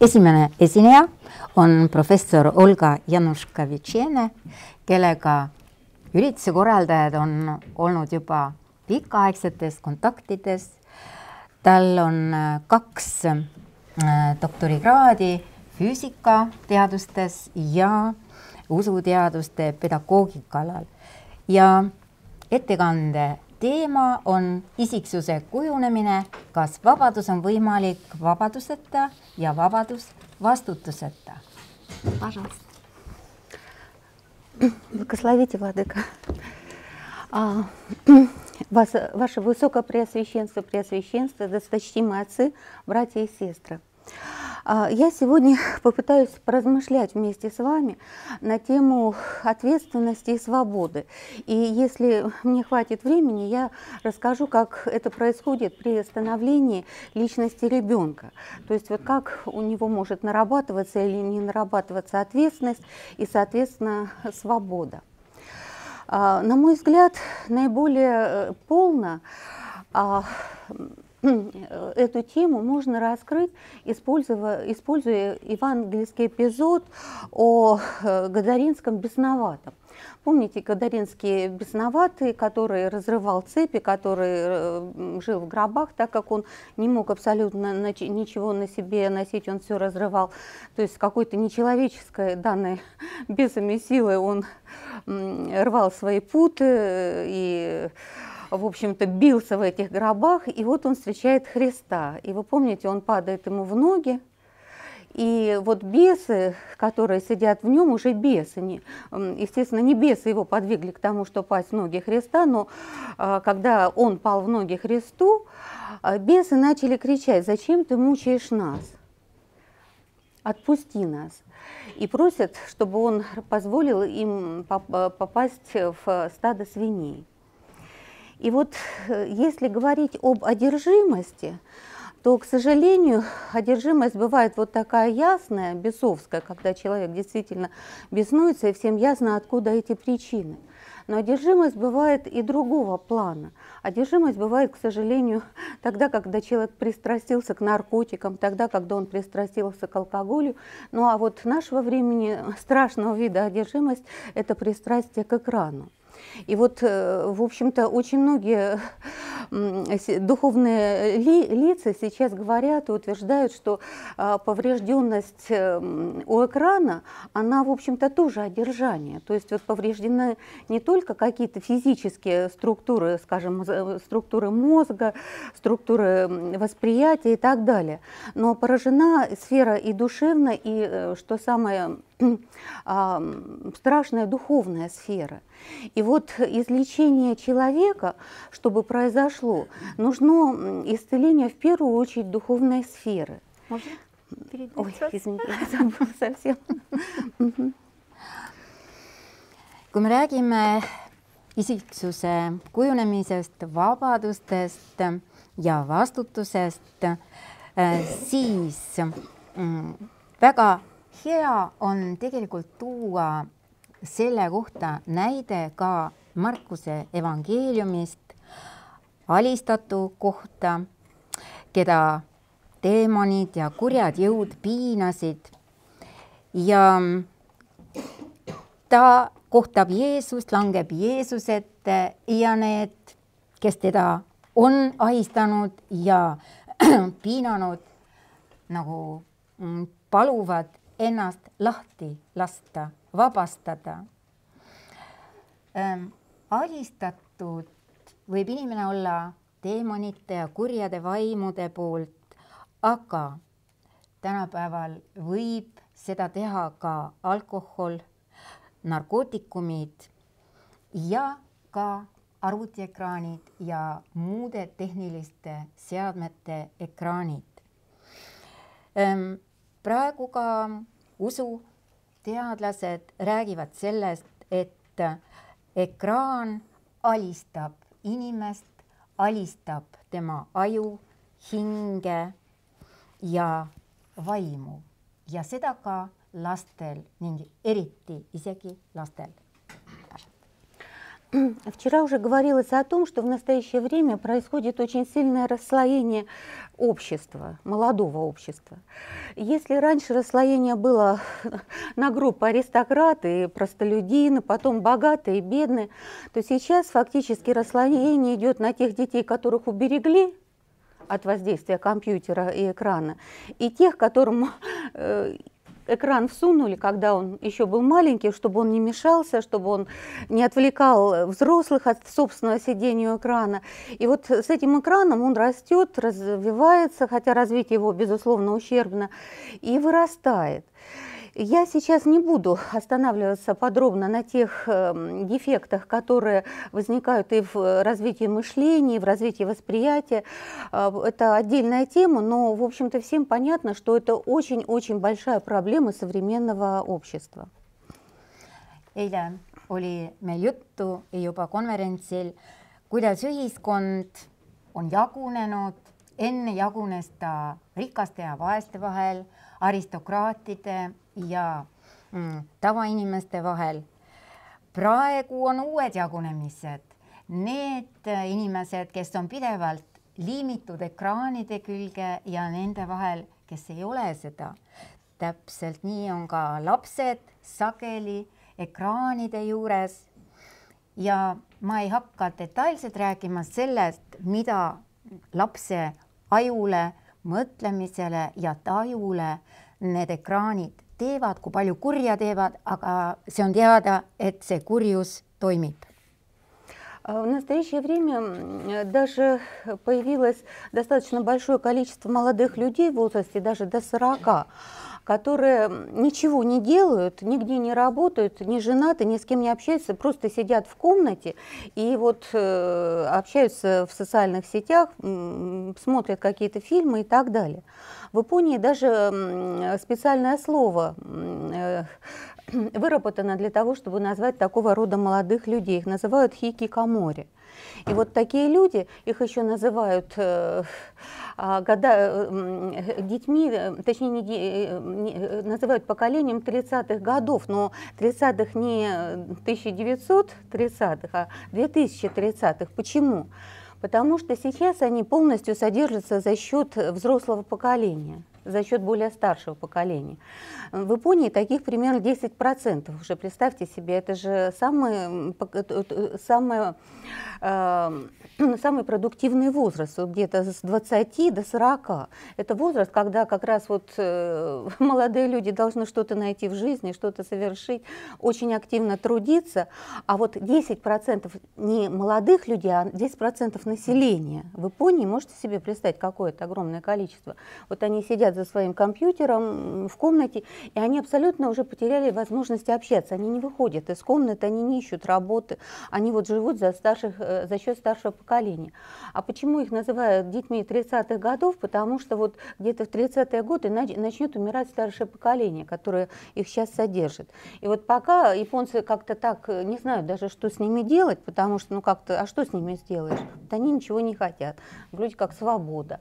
esimene esineja on professor Olga Januška-Vitšene, kellega ürituse korraldajad on olnud juba pikaaegsetes kontaktides. tal on äh, kaks äh, doktorikraadi füüsikateadustes ja usuteaduste pedagoogika alal ja ettekande teema on isiksuse kujunemine, kas vabadus on võimalik vabaduseta ja vabadus vastutuseta. Владыка. А, вас, ваше Высокопреосвященство, Преосвященство, досточтимые отцы, братья и сестры. А, я сегодня попытаюсь поразмышлять вместе с вами на тему ответственности и свободы. И если мне хватит времени, я расскажу, как это происходит при становлении личности ребенка. То есть вот как у него может нарабатываться или не нарабатываться ответственность и, соответственно, свобода. А, на мой взгляд, наиболее э, полно а, Э, эту тему можно раскрыть, используя, используя евангельский эпизод о э, Гадаринском бесноватом. Помните, Гадаринские бесноватые, который разрывал цепи, который э, жил в гробах, так как он не мог абсолютно ничего на себе носить, он все разрывал. То есть какой-то нечеловеческой данной бесами силы он рвал свои путы и в общем-то, бился в этих гробах, и вот он встречает Христа. И вы помните, он падает ему в ноги, и вот бесы, которые сидят в нем, уже бесы. Не, естественно, не бесы его подвигли к тому, что пасть в ноги Христа, но а, когда он пал в ноги Христу, а, бесы начали кричать, зачем ты мучаешь нас? Отпусти нас. И просят, чтобы он позволил им попасть в стадо свиней. И вот э, если говорить об одержимости, то, к сожалению, одержимость бывает вот такая ясная, бесовская, когда человек действительно беснуется, и всем ясно, откуда эти причины. Но одержимость бывает и другого плана. Одержимость бывает, к сожалению, тогда, когда человек пристрастился к наркотикам, тогда, когда он пристрастился к алкоголю. Ну а вот нашего времени страшного вида одержимость – это пристрастие к экрану. И вот, э, в общем-то, очень многие духовные ли, лица сейчас говорят и утверждают, что а, поврежденность э, у экрана, она, в общем-то, тоже одержание. То есть вот повреждены не только какие-то физические структуры, скажем, э, структуры мозга, структуры восприятия и так далее, но поражена сфера и душевная, и, что самое страшная духовная сфера. И вот излечение человека, чтобы произошло, нужно исцеление в первую очередь духовной сферы. Можно? Ой, извините, я забыла совсем. kui me räägime isiksuse kujunemisest, vabadustest ja vastutusest, eh, siis mm, väga hea on tegelikult tuua selle kohta näide ka Markuse evangeeliumist alistatu kohta, keda teemonid ja kurjad jõud piinasid. ja ta kohtab Jeesust, langeb Jeesuse ette ja need, kes teda on ahistanud ja piinanud, nagu mm, paluvad ennast lahti lasta, vabastada ähm,. alistatud võib inimene olla teemonite ja kurjade vaimude poolt, aga tänapäeval võib seda teha ka alkohol, narkootikumid ja ka arvutiekraanid ja muude tehniliste seadmete ekraanid ähm, praegu ka usuteadlased räägivad sellest, et eh, ekraan alistab inimest, alistab tema aju, hinge ja vaimu ja seda ka lastel ning eriti isegi lastel. Вчера уже говорилось о том, что в настоящее время происходит очень сильное расслоение общества, молодого общества. Если раньше расслоение было на группы аристократы простолюдины, потом богатые и бедные, то сейчас фактически расслоение идет на тех детей, которых уберегли от воздействия компьютера и экрана, и тех, которым э, экран всунули, когда он еще был маленький, чтобы он не мешался, чтобы он не отвлекал взрослых от собственного сидения у экрана. И вот с этим экраном он растет, развивается, хотя развитие его, безусловно, ущербно, и вырастает. Я сейчас не буду останавливаться подробно на тех эм, дефектах, которые возникают и в развитии мышления, и в развитии восприятия. А, это отдельная тема, но, в общем-то, всем понятно, что это очень-очень большая проблема современного общества. eile oli meil juttu juba konverentsil, kuidas ühiskond on jagunenud, enne jagunes ta rikaste ja vaeste vahel, aristokraatide ja mm, tavainimeste vahel. praegu on uued jagunemised, need inimesed, kes on pidevalt liimitud ekraanide külge ja nende vahel, kes ei ole seda. täpselt nii on ka lapsed sageli ekraanide juures. ja ma ei hakka detailselt rääkima sellest, mida lapse ajule, mõtlemisele ja tajule need ekraanid teevad, kui palju kurja teevad, aga see on teada, et see kurjus toimib. В настоящее время даже появилось достаточно большое количество молодых людей в возрасте даже до 40, которые ничего не делают, нигде не работают, не женаты, ни с кем не общаются, просто сидят в комнате и вот э, общаются в социальных сетях, э, смотрят какие-то фильмы и так далее. В Японии даже специальное слово э, выработана для того, чтобы назвать такого рода молодых людей. Их называют хикикамори. И вот такие люди, их еще называют э, а, года, э, детьми, э, точнее, не, э, не, э, называют поколением 30-х годов, но 30-х не 1930-х, а 2030-х. Почему? Потому что сейчас они полностью содержатся за счет взрослого поколения за счет более старшего поколения. В Японии таких примерно 10% уже, представьте себе, это же самый, самый, э, э эм, самый продуктивный возраст, вот где-то с 20 до 40. Это возраст, когда как раз вот э, молодые люди должны что-то найти в жизни, что-то совершить, очень активно трудиться, а вот 10% не молодых людей, а 10% населения в Японии, можете себе представить, какое это огромное количество. Вот они сидят сидят за своим компьютером в комнате, и они абсолютно уже потеряли возможность общаться. Они не выходят из комнаты, они не ищут работы, они вот живут за, старших, э, за счет старшего поколения. А почему их называют детьми 30-х годов? Потому что вот где-то в 30-е годы начнет умирать старшее поколение, которое их сейчас содержит. И вот пока японцы как-то так э, не знают даже, что с ними делать, потому что, ну как-то, а что с ними сделаешь? Вот они ничего не хотят. Люди как свобода.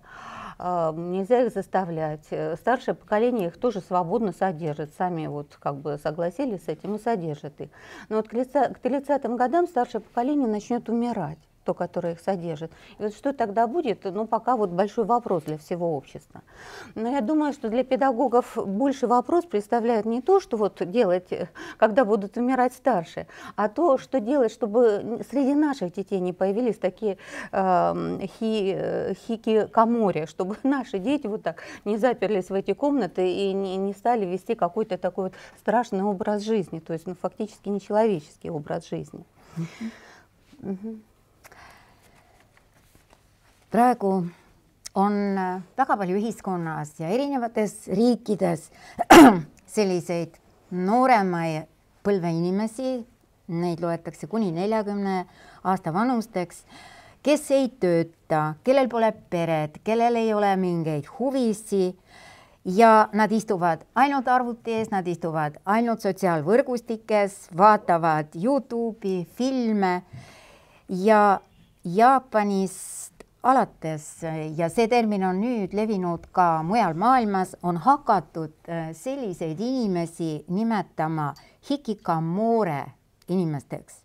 А, нельзя их заставлять. Э, старшее поколение их тоже свободно содержит, сами вот как бы согласились с этим и содержат их. Но вот к 30-м годам старшее поколение начнет умирать то, которое их содержит. И вот что тогда будет, ну, пока вот большой вопрос для всего общества. Но я думаю, что для педагогов больше вопрос представляет не то, что вот делать, когда будут умирать старшие, а то, что делать, чтобы среди наших детей не появились такие э, хи, хики-камори, чтобы наши дети вот так не заперлись в эти комнаты и не, не стали вести какой-то такой вот страшный образ жизни, то есть ну, фактически нечеловеческий образ жизни. Mm-hmm. Mm-hmm. praegu on äh, väga palju ühiskonnas ja erinevates riikides selliseid noorema põlve inimesi, neid loetakse kuni neljakümne aasta vanusteks, kes ei tööta, kellel pole peret, kellel ei ole mingeid huvisi ja nad istuvad ainult arvuti ees, nad istuvad ainult sotsiaalvõrgustikes, vaatavad Youtube'i, filme ja Jaapanis alates ja see termin on nüüd levinud ka mujal maailmas, on hakatud äh, selliseid inimesi nimetama hikikamore inimesteks.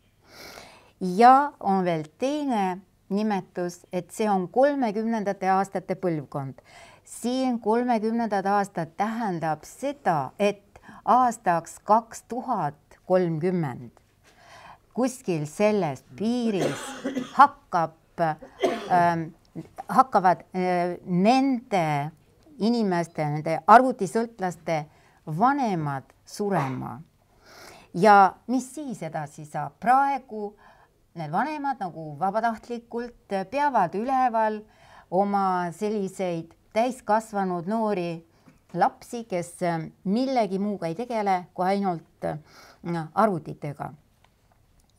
ja on veel teine nimetus, et see on kolmekümnendate aastate põlvkond. siin kolmekümnendad aastad tähendab seda, et aastaks kaks tuhat kolmkümmend kuskil selles piiris hakkab ähm, hakkavad äh, nende inimeste, nende arvutisõltlaste vanemad surema. ja mis siis edasi saab, praegu need vanemad nagu vabatahtlikult peavad üleval oma selliseid täiskasvanud noori lapsi, kes äh, millegi muuga ei tegele kui ainult äh, arvutitega.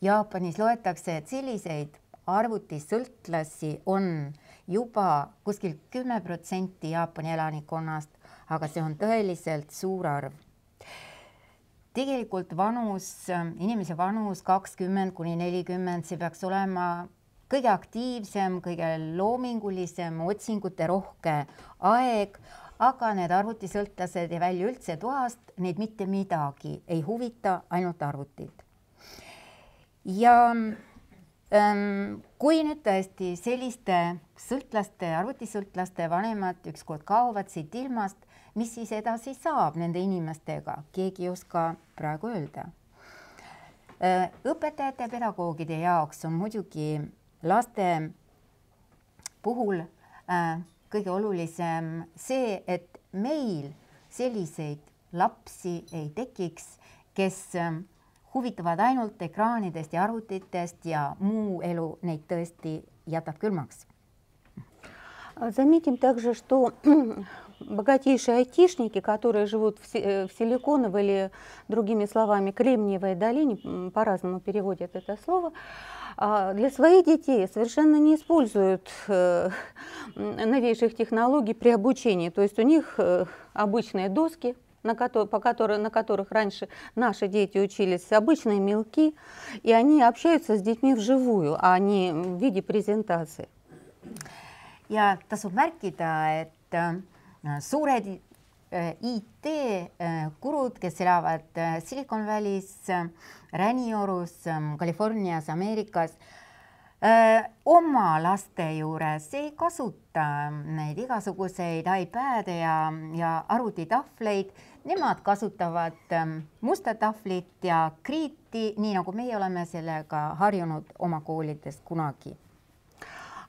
Jaapanis loetakse, et selliseid arvutisõltlasi on juba kuskil kümme protsenti Jaapani elanikkonnast, aga see on tõeliselt suur arv. tegelikult vanus, inimese vanus kakskümmend kuni nelikümmend, see peaks olema kõige aktiivsem, kõige loomingulisem, otsingute rohke aeg, aga need arvutisõltlased ei välja üldse toast, neid mitte midagi ei huvita, ainult arvutid. ja Ehm, kui nüüd tõesti selliste sõltlaste, arvutisõltlaste vanemad ükskord kaovad siit ilmast, mis siis edasi saab nende inimestega, keegi ei oska praegu öelda. Ehm, õpetajate, pedagoogide jaoks on muidugi laste puhul äh, kõige olulisem see, et meil selliseid lapsi ei tekiks, kes ehm, huvitavad ainult ekraanidest ja arvutitest ja muu elu neid tõesti jätab külmaks. Заметим также, что богатейшие айтишники, которые живут в, э, в Силиконовой или, другими словами, Кремниевой долине, по-разному переводят это слово, а, для своих детей совершенно не используют э, новейших технологий при обучении. То есть у них э, обычные доски, на, который, по которой, на которых раньше наши дети учились, обычные мелки, и они общаются с детьми вживую, а не в виде презентации. ja tasub märkida, et äh, suured äh, IT-kurud, äh, kes elavad Silicon Valley's, Räniorus, Californias, Ameerikas, oma laste juures ei kasuta neid igasuguseid iPad'e ja, ja arvutitahvleid nemad kasutavad ähm, musta tahvlit ja kriiti, nii nagu meie oleme sellega harjunud oma koolides kunagi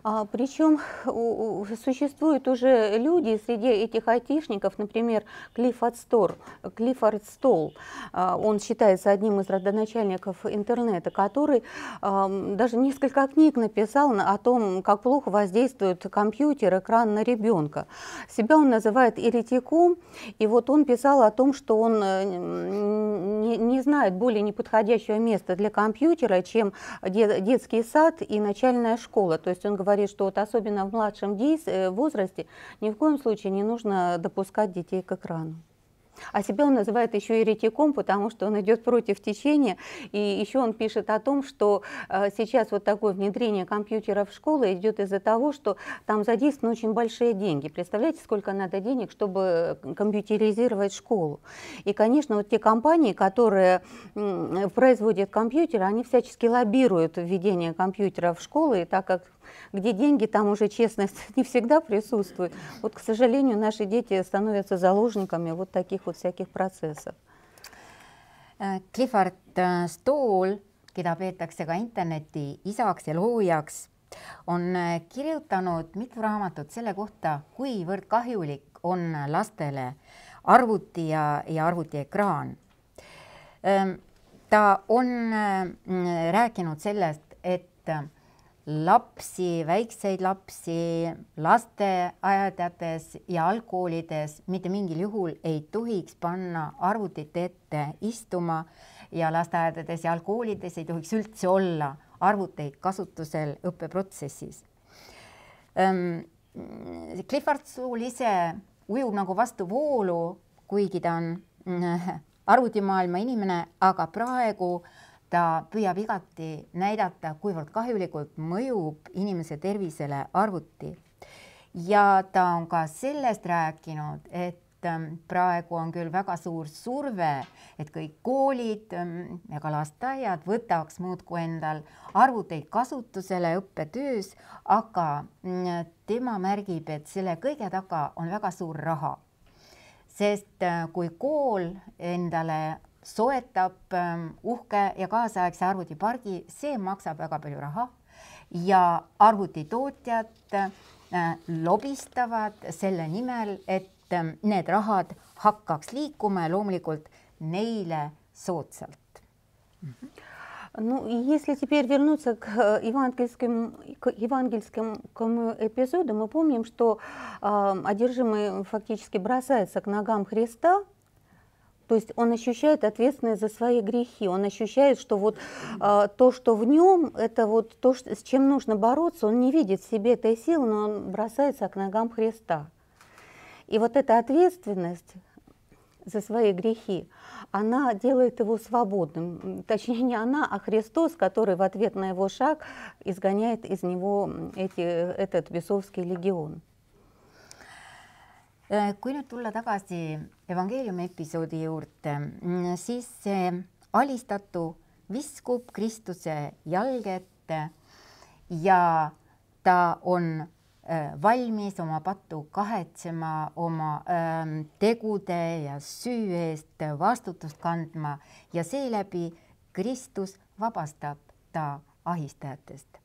А, причем у, у, существуют уже люди среди этих айтишников, например, Клиффорд, Стор, Клиффорд Стол, а, он считается одним из родоначальников интернета, который а, даже несколько книг написал о том, как плохо воздействует компьютер, экран на ребенка. Себя он называет еретиком, и вот он писал о том, что он э, не, не знает более неподходящего места для компьютера, чем де, детский сад и начальная школа. То есть он говорит, говорит, что вот особенно в младшем э, возрасте ни в коем случае не нужно допускать детей к экрану. А себя он называет еще еретиком, потому что он идет против течения. И еще он пишет о том, что э, сейчас вот такое внедрение компьютера в школы идет из-за того, что там задействованы очень большие деньги. Представляете, сколько надо денег, чтобы э, компьютеризировать школу? И, конечно, вот те компании, которые производят компьютеры, они всячески лоббируют введение компьютера в школы, и так как Где деньги, там уже честность не всегда присутствует. Вот, к сожалению, наши дети становятся заложниками вот таких вот всяких процессов. Э, Clifford э, Stool, keda peetakse ka interneti isaks ja loojaks, on äh, kirjutanud mitu raamatut selle kohta, kuivõrd kahjulik on lastele arvuti ja, ja arvutiekraan äh, ta on äh, rääkinud sellest, et lapsi, väikseid lapsi lasteaedades ja algkoolides mitte mingil juhul ei tohiks panna arvutit ette istuma ja lasteaedades ja algkoolides ei tohiks üldse olla arvuteid kasutusel õppeprotsessis. Ehm, Clifford Suul ise ujub nagu vastu voolu, kuigi ta on mm, arvutimaailma inimene, aga praegu äh, ta püüab igati näidata, kuivõrd kahjulikult mõjub inimese tervisele arvuti. ja ta on ka sellest rääkinud, et ähm, praegu on küll väga suur surve, et kõik koolid ähm, ja ka lasteaiad võtaks muudkui endal arvuteid kasutusele õppetöös, aga mm, tema märgib, et selle kõige taga on väga suur raha sest äh, kui kool endale soetab ähm, uhke ja kaasaegse arvutipargi, see maksab väga palju raha ja arvutitootjad äh, lobistavad selle nimel, et ähm, need rahad hakkaks liikuma ja loomulikult neile soodsalt. Ну, если теперь вернуться к э, евангельским, к евангельским эпизоду, мы помним, что э, одержимый фактически бросается к ногам Христа, То есть он ощущает ответственность за свои грехи, он ощущает, что вот э, то, что в нем, это вот то, что, с чем нужно бороться, он не видит в себе этой силы, но он бросается к ногам Христа. И вот эта ответственность за свои грехи, она делает его свободным. Точнее, не она, а Христос, который в ответ на его шаг изгоняет из него эти, этот бесовский легион. Äh, kui nüüd tulla tagasi evangeeliumi episoodi juurde, mm, siis see äh, alistatu viskub Kristuse jalge ette ja ta on äh, valmis oma pattu kahetsema, oma ähm, tegude ja süü eest vastutust kandma ja seeläbi Kristus vabastab ta ahistajatest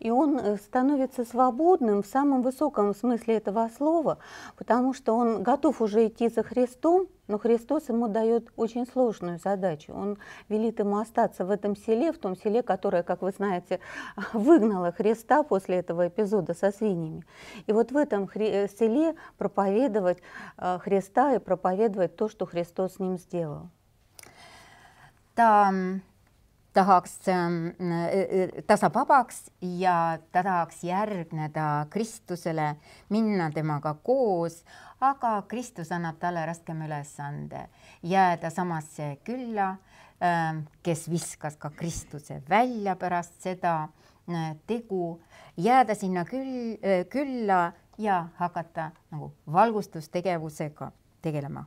и он э, становится свободным в самом высоком смысле этого слова, потому что он готов уже идти за Христом, но Христос ему дает очень сложную задачу. Он велит ему остаться в этом селе, в том селе, которое, как вы знаете, выгнало Христа после этого эпизода со свиньями. И вот в этом э, селе проповедовать э, Христа и проповедовать то, что Христос с ним сделал. Да, tahaks, ähm, äh, äh, ta saab vabaks ja ta tahaks järgneda Kristusele, minna temaga koos, aga Kristus annab talle raskem ülesande jääda samasse külla, ähm, kes viskas ka Kristuse välja pärast seda äh, tegu, jääda sinna küll, külla ja hakata nagu valgustustegevusega tegelema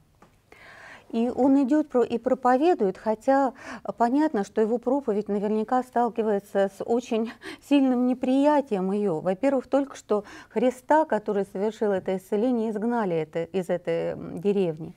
И он идет и проповедует, хотя э, понятно, что его проповедь наверняка сталкивается с очень сильным неприятием ее. Во-первых, только что Христа, который совершил это исцеление, изгнали это, из этой деревни.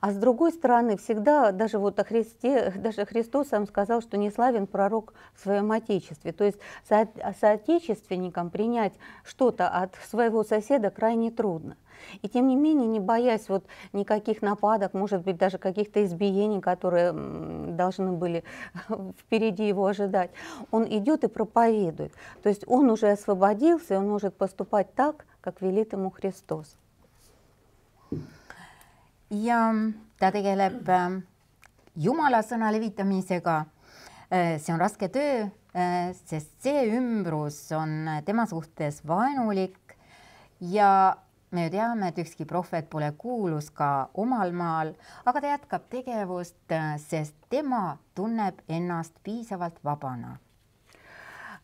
А с другой стороны, всегда даже вот о Христе, даже Христос сам сказал, что не славен пророк в своем Отечестве. То есть со соотечественникам принять что-то от своего соседа крайне трудно. И тем не менее, не боясь вот никаких нападок, может быть, даже каких-то избиений, которые должны были впереди его ожидать, он идет и проповедует. То есть он уже освободился, он может поступать так, как велит ему Христос. ja mm, ta tegeleb ähm, jumala sõna levitamisega. Äh, see on raske töö, äh, sest see ümbrus on äh, tema suhtes vaenulik ja me ju teame, et ükski prohvet pole kuulus ka omal maal, aga ta jätkab tegevust, sest tema tunneb ennast piisavalt vabana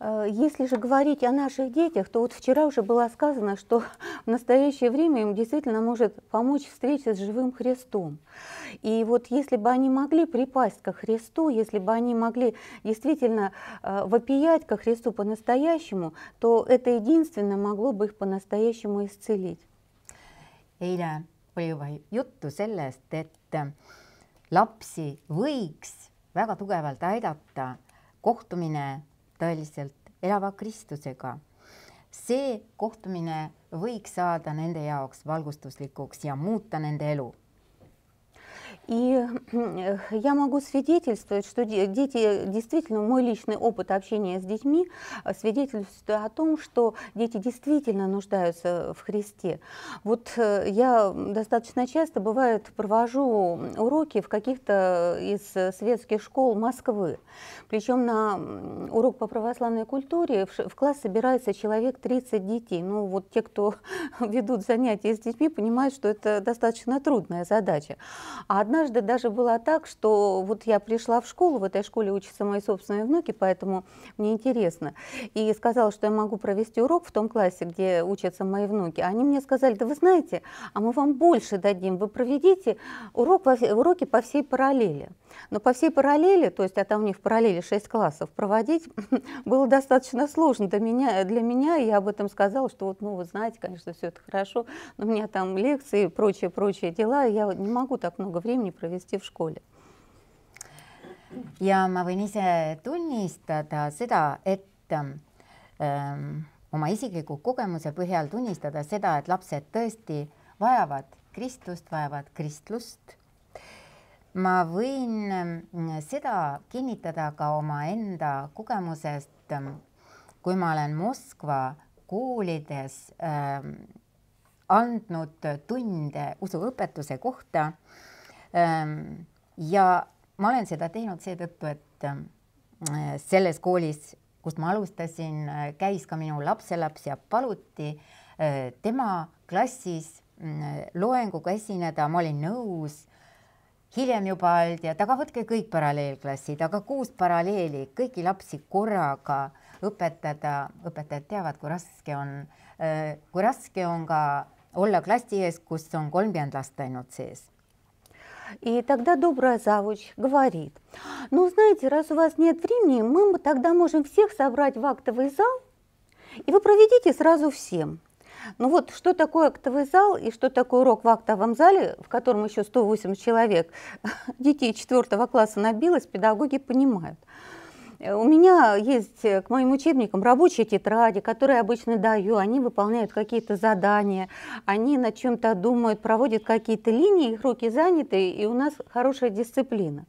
Э, если же говорить о наших детях, то вот вчера уже было сказано, что в настоящее время им действительно может помочь встреча с живым Христом. И вот если бы они могли припасть ко Христу, если бы они могли действительно э, вопиять ко Христу по-настоящему, то это единственное могло бы их по-настоящему исцелить. Eile oli juba juttu sellest et э, lapsi võiks väga tugevalt aidata kohtumine tõeliselt elava Kristusega. see kohtumine võiks saada nende jaoks valgustuslikuks ja muuta nende elu И э, я могу свидетельствовать, что дети, действительно, мой личный опыт общения с детьми э, свидетельствует о том, что дети действительно нуждаются в Христе. Вот э, я достаточно часто, бывает, провожу уроки в каких-то из светских школ Москвы. Причем на урок по православной культуре в класс собирается человек 30 детей. Ну вот те, кто ведут занятия с детьми, понимают, что это достаточно трудная задача. А одна однажды даже было так, что вот я пришла в школу, в этой школе учатся мои собственные внуки, поэтому мне интересно, и сказала, что я могу провести урок в том классе, где учатся мои внуки. Они мне сказали, да вы знаете, а мы вам больше дадим, вы проведите урок, уроки по всей параллели. Но по всей параллели, то есть а там у них в параллели 6 классов, проводить было достаточно сложно для меня, для меня. Я об этом сказала, что вот, ну, вы знаете, конечно, все это хорошо, но у меня там лекции и прочие-прочие дела, я не могу так много времени tunni провести в школе. ja ma võin ise tunnistada seda, et ähm, oma isikliku kogemuse põhjal tunnistada seda, et lapsed tõesti vajavad Kristust, vajavad kristlust ma võin seda kinnitada ka omaenda kogemusest, kui ma olen Moskva koolides andnud tunde usuõpetuse kohta Ehm, ja ma olen seda teinud seetõttu, et ehm, selles koolis, kust ma alustasin, käis ka minu lapselaps ja paluti ehm, tema klassis mm, loenguga esineda, ma olin nõus. hiljem juba öeldi, et aga võtke kõik paralleelklassid, aga kuus paralleeli, kõiki lapsi korraga õpetada, õpetajad teavad, kui raske on, kui raske on ka olla klassi ees, kus on kolmkümmend last ainult sees И тогда добрая завуч говорит, ну знаете, раз у вас нет времени, мы тогда можем всех собрать в актовый зал, и вы проведите сразу всем. Ну вот, что такое актовый зал и что такое урок в актовом зале, в котором еще 108 человек, детей 4 класса набилось, педагоги понимают. Э, у меня есть э, к моим учебникам рабочие тетради, которые обычно даю. Они выполняют какие-то задания, они над чем-то думают, проводят какие-то линии, их руки заняты, и у нас хорошая дисциплина.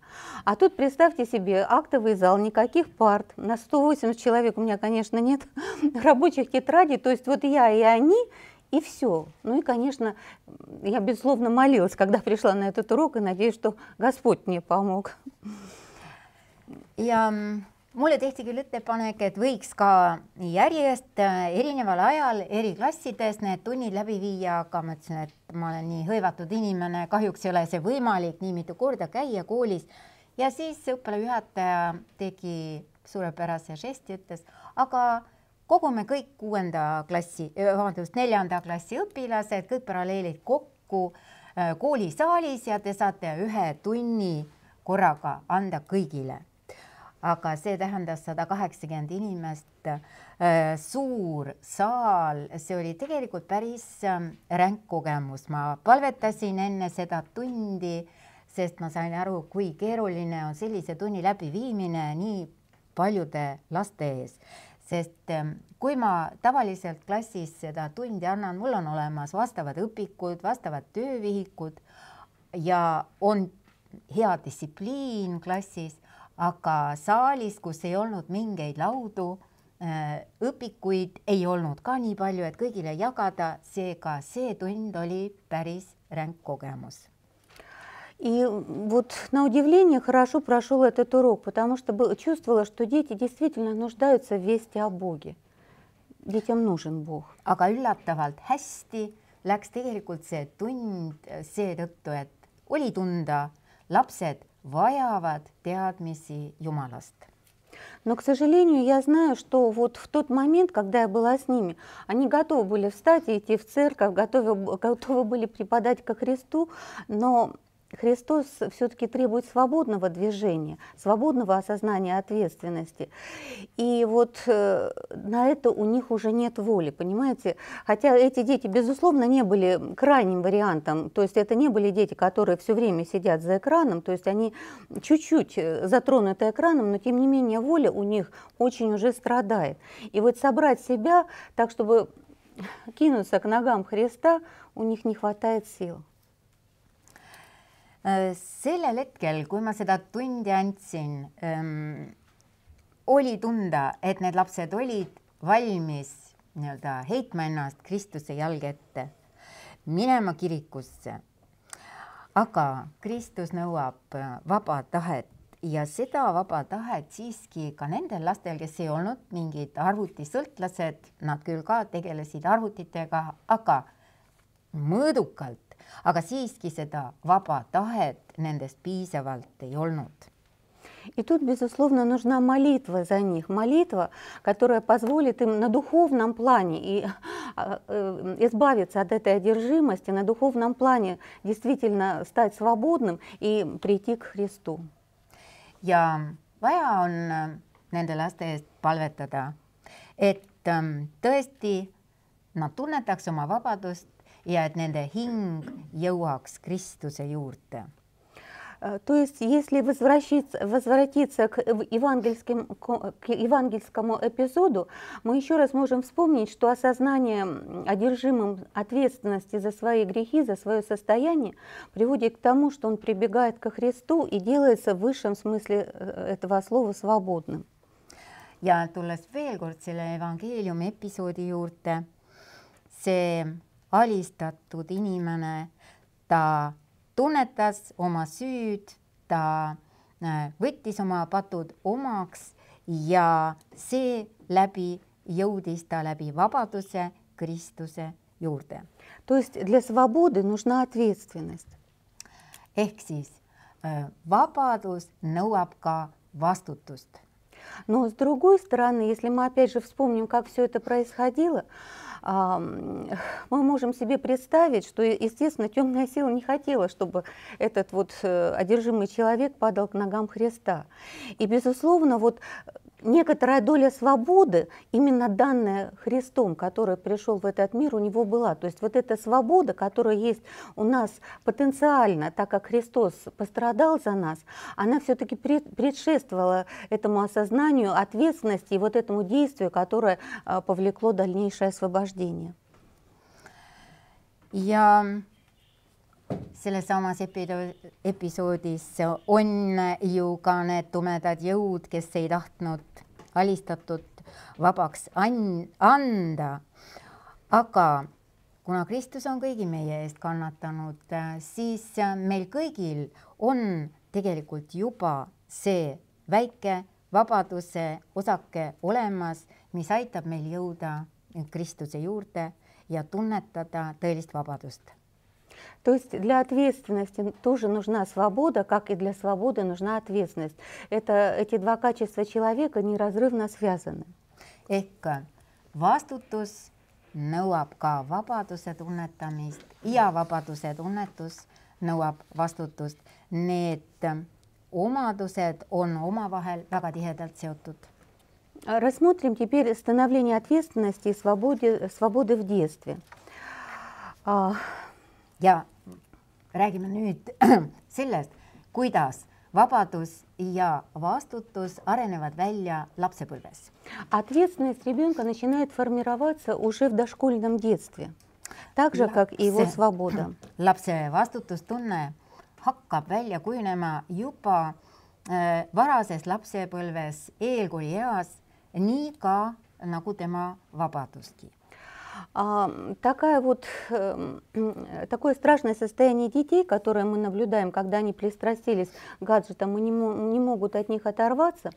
А тут представьте себе актовый зал, никаких парт. На 180 человек у меня, конечно, нет рабочих тетрадей. То есть вот я и они, и все. Ну и, конечно, я, безусловно, молилась, когда пришла на этот урок, и надеюсь, что Господь мне помог. Я mulle tehti küll ettepanek, et võiks ka järjest äh, erineval ajal eri klassides need tunnid läbi viia, aga ma ütlesin, et ma olen nii hõivatud inimene, kahjuks ei ole see võimalik nii mitu korda käia koolis. ja siis õppealajuhataja tegi suurepärase žesti, ütles, aga kogume kõik kuuenda klassi, äh, vabandust, neljanda klassi õpilased, kõik paralleelid kokku äh, koolisaalis ja te saate ühe tunni korraga anda kõigile aga see tähendas sada kaheksakümmend inimest, äh, suur saal, see oli tegelikult päris ähm, ränk kogemus, ma palvetasin enne seda tundi, sest ma sain aru, kui keeruline on sellise tunni läbiviimine nii paljude laste ees, sest ähm, kui ma tavaliselt klassis seda tundi annan, mul on olemas vastavad õpikud, vastavad töövihikud ja on hea distsipliin klassis aga saalis, kus ei olnud mingeid laudu, äh, õpikuid ei olnud ka nii palju, et kõigile jagada, seega see tund oli päris ränk kogemus. И вот на удивление хорошо прошел этот урок, потому что чувствовала, что дети действительно нуждаются в вести о Боге. Детям нужен Бог. Aga üllatavalt hästi läks tegelikult see tund äh, seetõttu, et oli tunda, lapsed vajavad teadmisi Jumalast. Но, к сожалению, я знаю, что вот в тот момент, когда я была с ними, они готовы были встать и идти в церковь, готовы, готовы были преподать ко Христу, но Христос все-таки требует свободного движения, свободного осознания ответственности. И вот э, на это у них уже нет воли, понимаете? Хотя эти дети, безусловно, не были крайним вариантом. То есть это не были дети, которые все время сидят за экраном. То есть они чуть-чуть э, затронуты экраном, но тем не менее воля у них очень уже страдает. И вот собрать себя так, чтобы кинуться к ногам Христа, у них не хватает сил. Äh, sellel hetkel, kui ma seda tundi andsin, ähm, oli tunda, et need lapsed olid valmis nii-öelda heitma ennast Kristuse jalge ette, minema kirikusse. aga Kristus nõuab äh, vaba tahet ja seda vaba tahet siiski ka nendel lastel, kes ei olnud mingid arvutisõltlased, nad küll ka tegelesid arvutitega, aga mõõdukalt aga siiski seda vaba tahet nendest piisavalt ei olnud. И тут, безусловно, нужна молитва за них, молитва, которая позволит им на духовном плане и а, э, избавиться от этой одержимости, на духовном плане действительно стать свободным и прийти к Христу. ja vaja on э, nende laste eest palvetada, et эм, tõesti nad tunnetaks oma vabadust ja et nende hing jõuaks Kristuse juurde. Э, то есть, если возвращаться, возвратиться к, евангельским, к евангельскому эпизоду, мы еще раз можем вспомнить, что осознание одержимым ответственности за свои грехи, за свое состояние, приводит к тому, что он прибегает ко Христу и делается в высшем смысле э, этого слова свободным. Я tulles veel kord selle evangeeliumi episoodi see alistatud inimene, ta tunnetas oma süüd, ta äh, võttis oma patud omaks ja seeläbi jõudis ta läbi vabaduse Kristuse juurde. ehk siis э, vabadus nõuab ka vastutust. Но с другой стороны, если мы опять же вспомним, как все это происходило, мы можем себе представить, что, естественно, темная сила не хотела, чтобы этот вот э, одержимый человек падал к ногам Христа. И, безусловно, вот э, некоторая доля свободы, именно данная Христом, который пришел в этот мир, у него была. То есть вот эта свобода, которая есть у нас потенциально, так как Христос пострадал за нас, она все-таки предшествовала этому осознанию ответственности и вот этому действию, которое э, повлекло дальнейшее освобождение. rождения. ja selles samas episoodis on ju ka need tumedad jõud, kes ei tahtnud alistatut vabaks an-, anda. aga kuna Kristus on kõigi meie eest kannatanud, siis meil kõigil on tegelikult juba see väike vabaduse osake olemas, mis aitab meil jõuda Kristuse juurde ja tunnetada tõelist vabadust. То есть для ответственности тоже нужна свобода, как и для свободы нужна ответственность. Это, эти два качества человека неразрывно связаны. Ehk vastutus nõuab ka vabaduse tunnetamist ja vabaduse tunnetus nõuab vastutust. Need omadused on omavahel väga tihedalt seotud. Рассмотрим теперь становление ответственности и свободы, свободы в детстве. ja а, räägime nüüd sellest, kuidas vabadus ja vastutus arenevad välja lapsepõlves. Ответственность ребенка начинает формироваться уже в дошкольном детстве, так же как и его свобода. Lapse vastutustunne hakkab välja kujunema juba äh, varases lapsepõlves, eelkoolieas nii ka nagu tema vabaduski А, такая вот, эм, э, такое страшное состояние детей, которое мы наблюдаем, когда они пристрастились к гаджетам и не, не могут от них оторваться,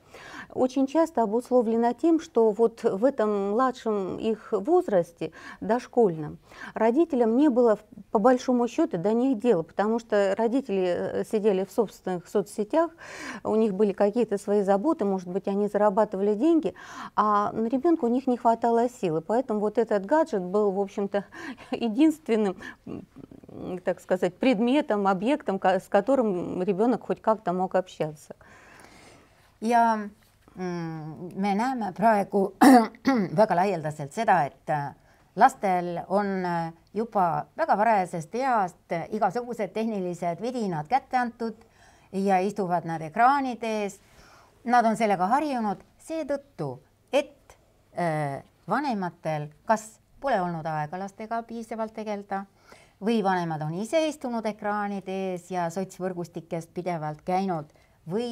очень часто обусловлено тем, что вот в этом младшем их возрасте, дошкольном, родителям не было по большому счету до них дела, потому что родители э, сидели в собственных соцсетях, у них были какие-то свои заботы, может быть, они зарабатывали деньги, а на ребенка у них не хватало силы. Поэтому вот этот гаджет гаджет был, в общем-то, единственным, так сказать, предметом, объектом, с которым ребенок хоть как-то мог общаться. ja me näeme praegu väga laialdaselt seda, et äh, lastel on äh, juba väga varajasest east äh, igasugused tehnilised vidinad kätte antud ja istuvad nad ekraanide ees. Nad on sellega harjunud seetõttu, et vanematel kas pole olnud aega lastega piisavalt tegeleda või vanemad on ise istunud ekraanide ees ja sotsvõrgustikest pidevalt käinud või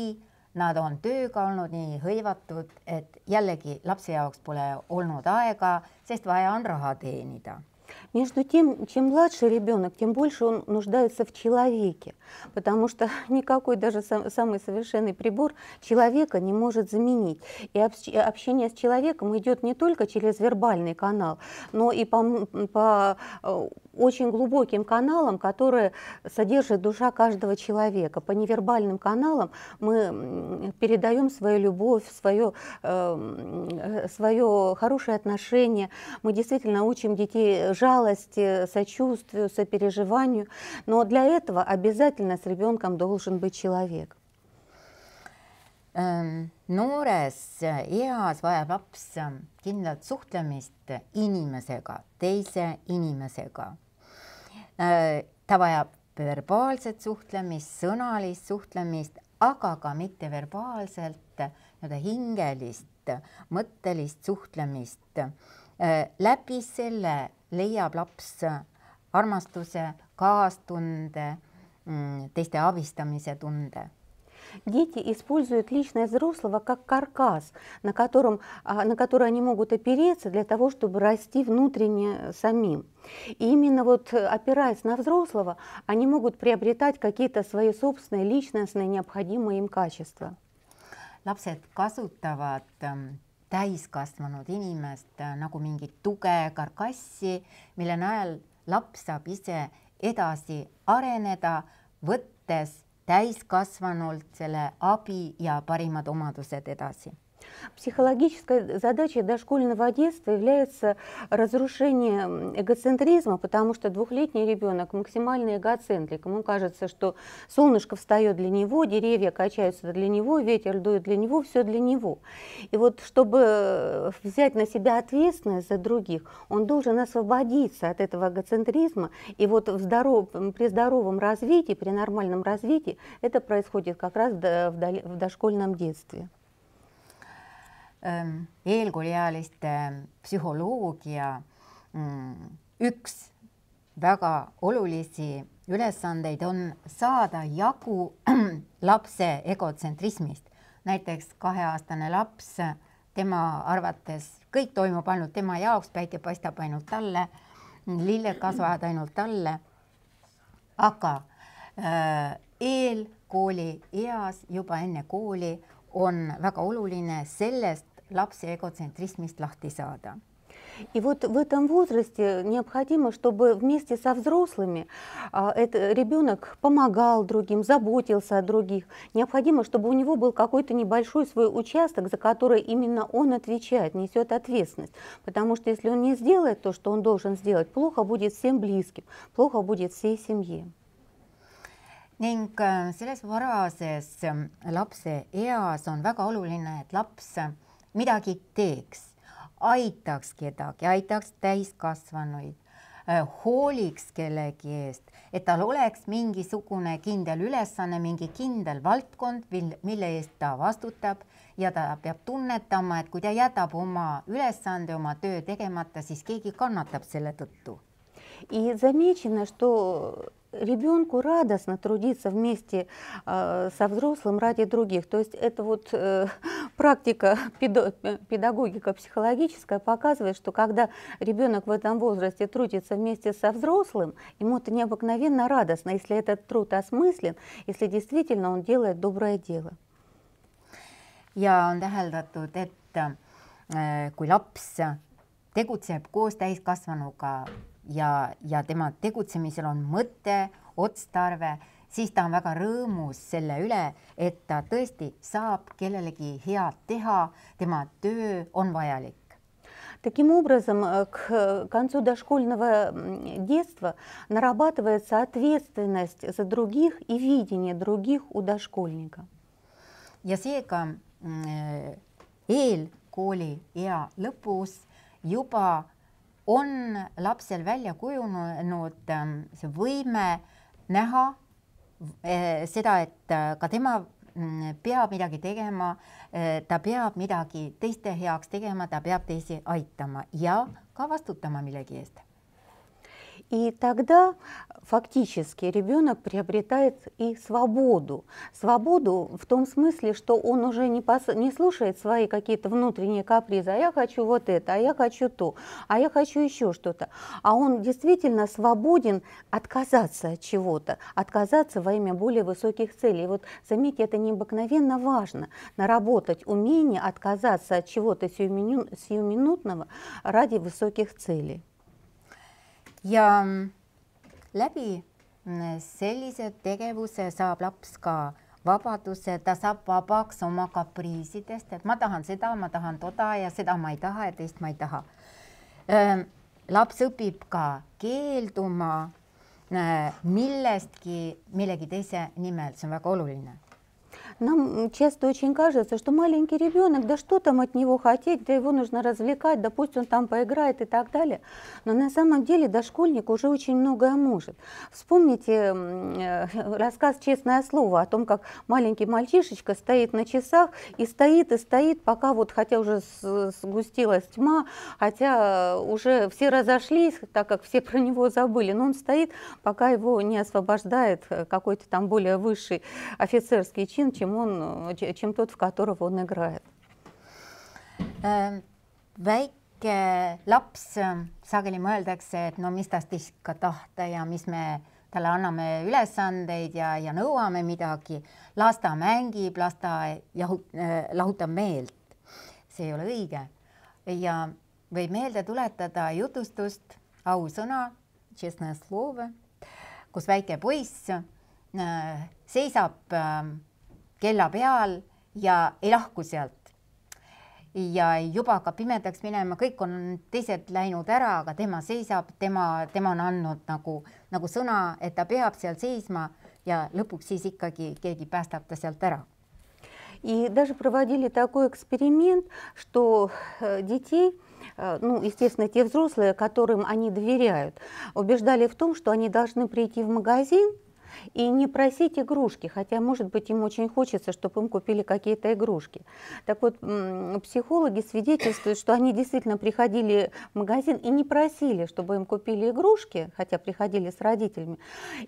nad on tööga olnud nii hõivatud, et jällegi lapse jaoks pole olnud aega, sest vaja on raha teenida Между тем, чем младше ребенок, тем больше он нуждается в человеке, потому что никакой даже сам, самый совершенный прибор человека не может заменить. И общение с человеком идет не только через вербальный канал, но и по, по э, очень глубоким каналам, которые содержит душа каждого человека. По невербальным каналам мы передаем свою любовь, свое, э, э, свое хорошее отношение. Мы действительно учим детей жалости, сочувствию, сопереживанию. Но для этого обязательно с ребенком должен быть человек. noores э, eas vajab laps э, kindlat suhtlemist inimesega, teise inimesega. Äh, ta vajab verbaalset suhtlemist, sõnalist suhtlemist, aga ka mitteverbaalselt nii-öelda hingelist, mõttelist suhtlemist. Äh, läbi selle leiab laps armastuse, kaastunde, mm, teiste abistamise tunde Дети используют личное взрослого как каркас, на, котором, а, на который они могут опереться для того, чтобы расти внутренне самим. И именно вот опираясь на взрослого, они могут приобретать какие-то свои собственные личностные необходимые им качества. Lapsed kasutavad эм, täiskasvanud inimest äh, nagu mingit tuge, karkassi, mille najal laps saab ise edasi areneda, võttes täiskasvanult selle abi ja parimad omadused edasi Психологической задачей дошкольного детства является разрушение эгоцентризма, потому что двухлетний ребенок максимально эгоцентрик. Ему кажется, что солнышко встает для него, деревья качаются для него, ветер дует для него, все для него. И вот чтобы э, взять на себя ответственность за других, он должен освободиться от этого эгоцентризма. И вот в здоров... при здоровом развитии, при нормальном развитии это происходит как раз в дошкольном детстве. eelkooliealiste psühholoogia üks väga olulisi ülesandeid on saada jagu lapse egotsentrismist. näiteks kaheaastane laps, tema arvates kõik toimub ainult tema jaoks, päike paistab ainult talle, lilled kasvavad ainult talle. aga eelkoolieas, juba enne kooli on väga oluline sellest lapse egotsentrismist lahti saada И вот в этом возрасте необходимо, чтобы вместе со взрослыми а, это, ребенок помогал другим, заботился о других. Необходимо, чтобы у него был какой-то небольшой свой участок, за который именно он отвечает, несет ответственность. Потому что если он не сделает то, что он должен сделать, плохо будет всем близким, плохо будет всей семье. ning э, selles varases э, lapse eas on väga oluline et laps midagi teeks, aitaks kedagi, aitaks täiskasvanuid, äh, hooliks kellegi eest, et tal oleks mingisugune kindel ülesanne, mingi kindel valdkond, mille eest ta vastutab ja ta peab tunnetama, et kui ta jätab oma ülesande, oma töö tegemata, siis keegi kannatab selle tõttu. И замечено, что ребенку радостно трудиться вместе э, со взрослым ради других. То есть это вот э, практика педагогика психологическая показывает, что когда ребенок в этом возрасте трудится вместе со взрослым, ему это необыкновенно радостно, если этот труд осмыслен, если действительно он делает доброе дело. Я on täheldatud et äh, kui laps tegutseb koos täiskasvanuga ja, ja tema tegutsemisel on mõte, otstarve, siis ta on väga rõõmus selle üle, et ta tõesti saab kellelegi head teha, tema töö on vajalik. Таким образом, к концу дошкольного детства нарабатывается ответственность за других и видение других у дошкольника. Ja seega э, eelkooli ea lõpus juba on lapsel välja kujunenud ähm, see võime näha äh, seda, et äh, ka tema mm, peab midagi tegema, äh, ta peab midagi teiste heaks tegema, ta peab teisi aitama ja ka vastutama millegi eest И тогда фактически ребенок приобретает и свободу. Свободу в том смысле, что он уже не, пос... не слушает свои какие-то внутренние капризы, а я хочу вот это, а я хочу то, а я хочу еще что-то. А он действительно свободен отказаться от чего-то, отказаться во имя более высоких целей. И вот заметьте, это необыкновенно важно, наработать умение отказаться от чего-то сиюминутного ради высоких целей. ja mm, läbi mm, sellise tegevuse saab laps ka vabaduse, ta saab vabaks oma kapriisidest, et ma tahan seda, ma tahan toda ja seda ma ei taha ja teist ma ei taha. Ähm, laps õpib ka keelduma äh, millestki millegi teise nimel, see on väga oluline Нам часто очень кажется, что маленький ребенок, да что там от него хотеть, да его нужно развлекать, да пусть он там поиграет и так далее. Но на самом деле дошкольник уже очень многое может. Вспомните э, рассказ «Честное слово» о том, как маленький мальчишечка стоит на часах и стоит, и стоит, пока вот, хотя уже сгустилась тьма, хотя уже все разошлись, так как все про него забыли, но он стоит, пока его не освобождает э, какой-то там более высший офицерский чин, чем чем, on, э, чем тот, в которого он играет. väike laps, sageli mõeldakse, et no mis tast ikka tahta ja mis me talle anname ülesandeid ja, ja nõuame midagi, las ta mängib, las ta jahut- äh,, lahutab meelt. see ei ole õige. ja võib meelde tuletada jutustust ausõna, kus väike poiss äh, seisab äh, kella peal ja ei lahku sealt. ja juba hakkab pimedaks minema, kõik on teised läinud ära, aga tema seisab, tema, tema on andnud nagu, nagu sõna, et ta peab seal seisma ja lõpuks siis ikkagi keegi päästab ta sealt ära И даже проводили такой эксперимент, что э, детей, э, ну, естественно, те взрослые, которым они доверяют, убеждали в том, что они должны прийти в магазин, И не просить игрушки, хотя, может быть, им очень хочется, чтобы им купили какие-то игрушки. Так вот, психологи свидетельствуют, что они действительно приходили в магазин и не просили, чтобы им купили игрушки, хотя приходили с родителями.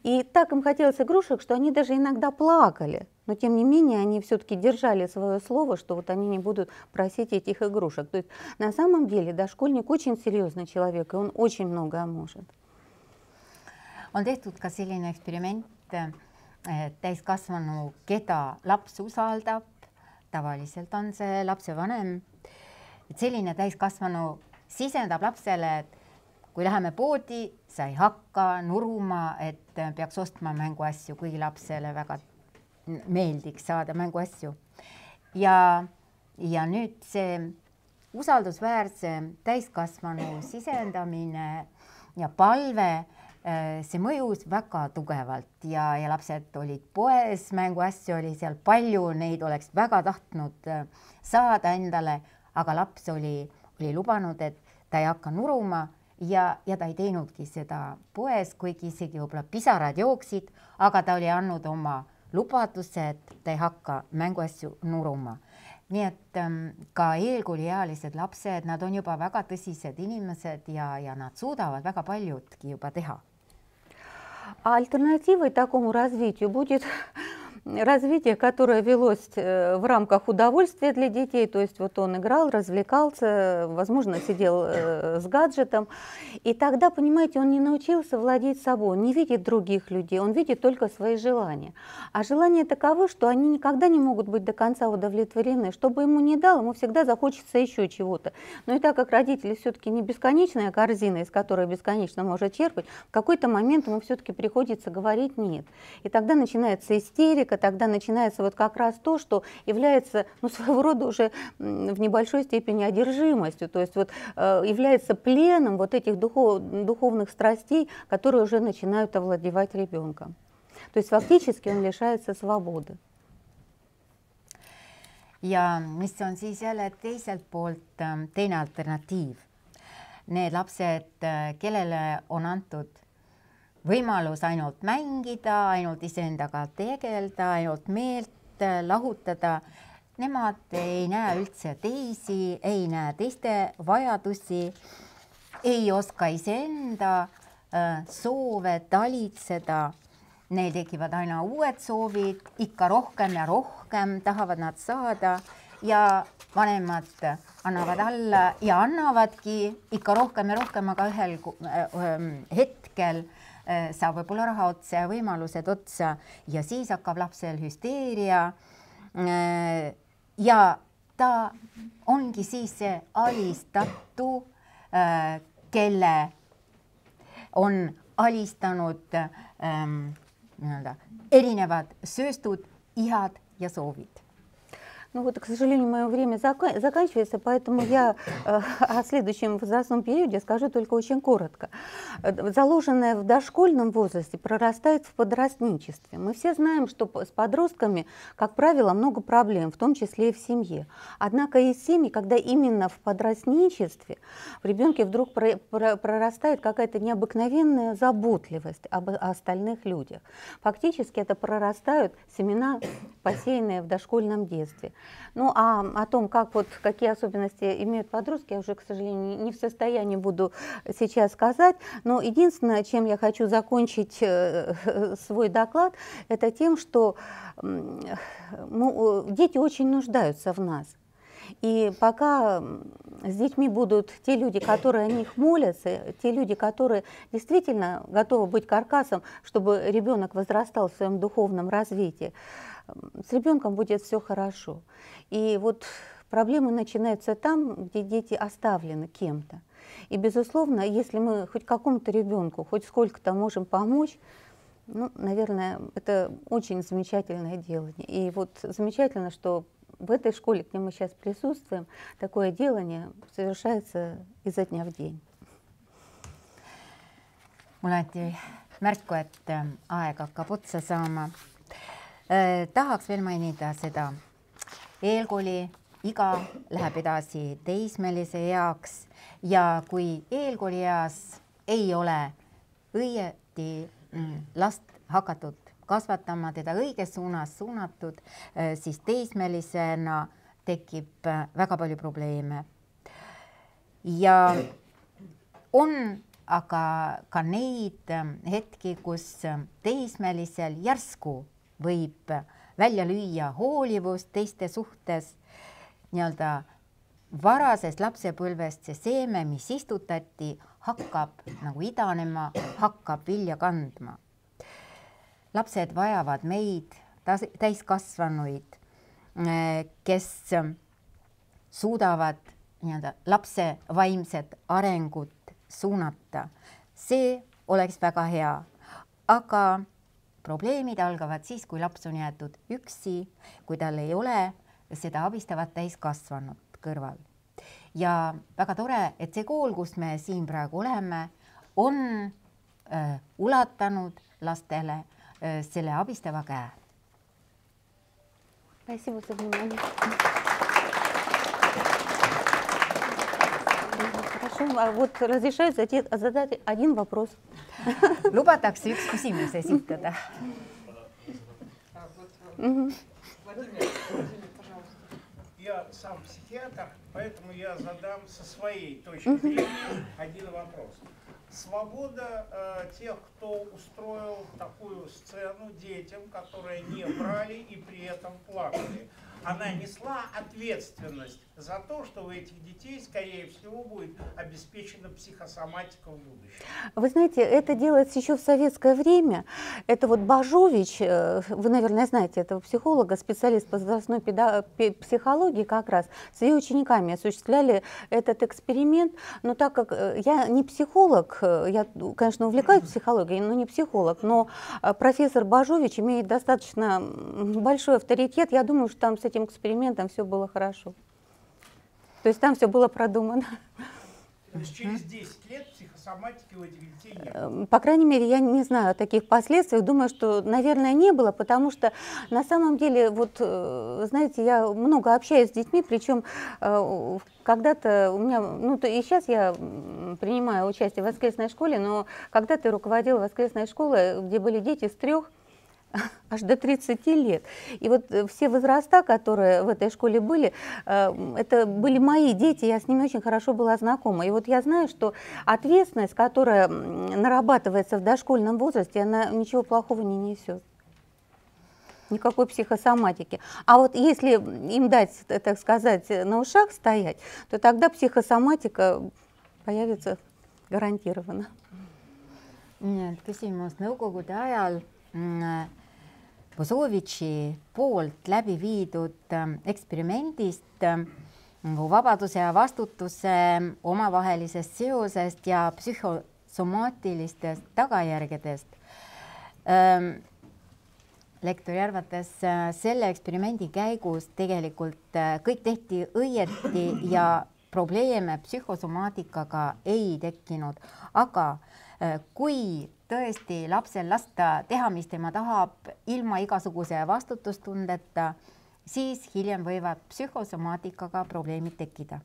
И так им хотелось игрушек, что они даже иногда плакали. Но тем не менее они все-таки держали свое слово, что вот они не будут просить этих игрушек. То есть на самом деле дошкольник очень серьезный человек, и он очень многое может. on tehtud ka selline eksperiment eh, täiskasvanu, keda laps usaldab, tavaliselt on see lapsevanem, et selline täiskasvanu sisendab lapsele, et kui läheme poodi, sa ei hakka nuruma, et peaks ostma mänguasju, kuigi lapsele väga meeldiks saada mänguasju. ja, ja nüüd see usaldusväärse täiskasvanu sisendamine ja palve Äh, see mõjus väga tugevalt ja, ja lapsed olid poes, mänguasju oli seal palju, neid oleks väga tahtnud äh, saada endale, aga laps oli, oli lubanud, et ta ei hakka nuruma ja, ja ta ei teinudki seda poes, kuigi isegi võib-olla pisarad jooksid, aga ta oli andnud oma lubaduse, et ta ei hakka mänguasju nuruma. nii et ähm, ka eelkooliealised lapsed, nad on juba väga tõsised inimesed ja, ja nad suudavad väga paljutki juba teha А альтернативой такому развитию будет развитие, которое велось э, в рамках удовольствия для детей, то есть вот он играл, развлекался, возможно, сидел э, с гаджетом, и тогда, понимаете, он не научился владеть собой, не видит других людей, он видит только свои желания. А желания таковы, что они никогда не могут быть до конца удовлетворены. Что бы ему ни дал, ему всегда захочется еще чего-то. Но и так как родители все-таки не бесконечная корзина, из которой бесконечно может черпать, в какой-то момент ему все-таки приходится говорить «нет». И тогда начинается истерика, порядка, тогда начинается вот как раз то, что является ну, своего рода уже в небольшой степени одержимостью, то есть вот э, является пленом вот этих духов, духовных страстей, которые уже начинают овладевать ребенком. То есть фактически он лишается свободы. ja mis on siis jälle teiselt poolt эм, teine alternatiiv. Need lapsed, э, kellele on antud võimalus ainult mängida, ainult iseendaga tegeleda, ainult meelt äh, lahutada. Nemad ei näe üldse teisi, ei näe teiste vajadusi, ei oska iseenda äh, soove talitseda. Neil tekivad aina uued soovid, ikka rohkem ja rohkem tahavad nad saada ja vanemad annavad alla ja annavadki ikka rohkem ja rohkem, aga ühel äh, hetkel äh, Äh, saab võib-olla raha otsa ja võimalused otsa ja siis hakkab lapsel hüsteeria. Äh, ja ta ongi siis see alistatu, äh, kelle on alistanud ähm, nii-öelda erinevad sööstud, ihad ja soovid Ну вот, к сожалению, мое время зака заканчивается, поэтому я э, о следующем возрастном периоде скажу только очень коротко. Э, заложенное в дошкольном возрасте прорастает в подростничестве. Мы все знаем, что с подростками, как правило, много проблем, в том числе и в семье. Однако есть семьи, когда именно в подростничестве в ребенке вдруг про про прорастает какая-то необыкновенная заботливость об остальных людях. Фактически это прорастают семена, посеянные в дошкольном детстве. Ну а о том, как вот, какие особенности имеют подростки, я уже, к сожалению, не в состоянии буду сейчас сказать. Но единственное, чем я хочу закончить э, свой доклад, это тем, что ну, дети очень нуждаются в нас. И пока с детьми будут те люди, которые о них молятся, те люди, которые действительно готовы быть каркасом, чтобы ребенок возрастал в своем духовном развитии, с ребенком будет все хорошо. И вот проблемы начинаются там, где дети оставлены кем-то. И, безусловно, если мы хоть какому-то ребенку, хоть сколько-то можем помочь, ну, наверное, это очень замечательное делание. И вот замечательно, что в этой школе, где мы сейчас присутствуем, такое делание совершается изо дня в день. mul alati märku, et э, aeg hakkab otsa saama Äh, tahaks veel mainida seda, eelkooli iga läheb edasi teismelise eaks ja kui eelkoolieas ei ole õieti mm, last hakatud kasvatama, teda õiges suunas suunatud, äh, siis teismelisena tekib äh, väga palju probleeme. ja on aga ka neid hetki, kus teismelisel järsku võib välja lüüa hoolivust teiste suhtes, nii-öelda varasest lapsepõlvest see seeme, mis istutati, hakkab nagu idanema, hakkab vilja kandma. lapsed vajavad meid, täiskasvanuid, eh, kes suudavad nii-öelda lapse vaimset arengut suunata. see oleks väga hea, aga probleemid algavad siis, kui laps on jäetud üksi, kui tal ei ole seda abistavat täiskasvanut kõrval. ja väga tore, et see kool, kus me siin praegu oleme, on äh, ulatanud lastele äh, selle abistava käe. Спасибо за внимание. А вот разрешаю задать один вопрос. так lubatakse üks küsimus esitada. Я сам психиатр, поэтому я задам со своей точки зрения один вопрос. Свобода э, тех, кто устроил такую сцену детям, которые не брали и при этом плакали она несла ответственность за то, что у этих детей, скорее всего, будет обеспечена психосоматика в будущем. Вы знаете, это делается еще в советское время. Это вот Бажович, э, вы, наверное, знаете этого психолога, специалист по возрастной психологии как раз, с ее учениками осуществляли этот эксперимент. Но так как э, я не психолог, э, я, ну, конечно, увлекаюсь психологией, но не психолог, но профессор Бажович имеет достаточно большой авторитет. Я думаю, что там с этим этим экспериментом все было хорошо. То есть там все было продумано. То есть через 10 лет психосоматики у этих детей нет? Эм, по крайней мере, я не знаю о таких последствиях. Думаю, что, наверное, не было, потому что на самом деле, вот, э, знаете, я много общаюсь с детьми, причем э, когда-то у меня, ну то и сейчас я принимаю участие в воскресной школе, но когда ты руководила воскресной школой, где были дети с трех аж до 30 лет. И вот э, все возраста, которые в этой школе были, э, это были мои дети, я с ними очень хорошо была знакома. И вот я знаю, что ответственность, которая нарабатывается в дошкольном возрасте, она ничего плохого не несет. Никакой психосоматики. А вот если им дать, так сказать, э, на ушах стоять, то тогда психосоматика появится гарантированно. Нет, nii et küsimus nõukogude ajal Bozovitši poolt läbi viidud ähm, eksperimendist ähm, nagu vabaduse ja vastutuse omavahelisest seosest ja psühhosomaatilistest tagajärgedest. Ähm, lektori arvates äh, selle eksperimendi käigus tegelikult äh, kõik tehti õieti ja probleeme psühhosomaatikaga ei tekkinud, aga äh, kui tõesti lapsel lasta teha, mis tema tahab, ilma igasuguse vastutustundeta, siis hiljem võivad psühhosomaatikaga probleemid tekkida.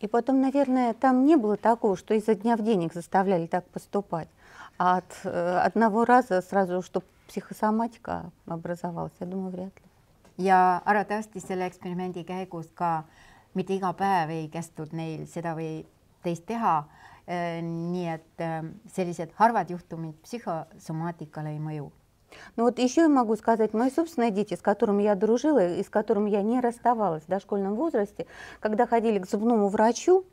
И потом, наверное, там не было такого, что изо дня в день их заставляли так поступать. А от э, одного раза сразу, что психосоматика образовалась, я думаю, вряд ли. Ja arvatavasti selle eksperimendi käigus ka äh, mitte iga päev ei kästud neil seda või teist teha. Äh, nii et äh, sellised harvad juhtumid psühhosomaatikale ei mõju Но ну вот еще я могу сказать, мои собственные дети, с которыми я дружила и с которыми я не расставалась в дошкольном возрасте, когда ходили к зубному врачу,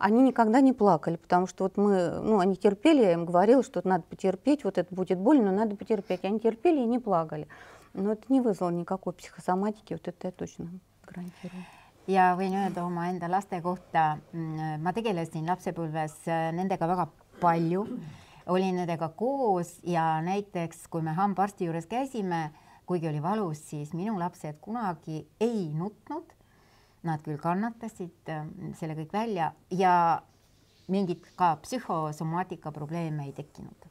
они никогда не плакали, потому что вот мы, ну, они терпели, я им говорила, что надо потерпеть, вот это будет больно, но надо потерпеть. Они терпели и не плакали. Но это не вызвало никакой психосоматики, вот это я точно гарантирую. ja võin öelda omaenda laste kohta, mm, ma tegelesin lapsepõlves äh, nendega väga palju, olin nendega koos ja näiteks kui me hambaarsti juures käisime, kuigi oli valus, siis minu lapsed kunagi ei nutnud. Nad küll kannatasid äh, selle kõik välja ja mingit ka psühhosomaatika probleeme ei tekkinud